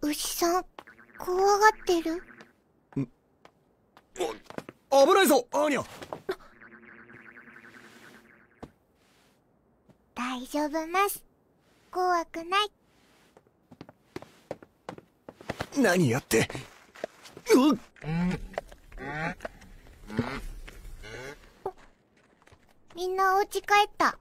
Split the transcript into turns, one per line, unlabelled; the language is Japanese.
牛さん、怖がってる
お危ないぞ、アーニャ
大丈夫怖くない。
何やって。
うっ、
みんなお家帰った。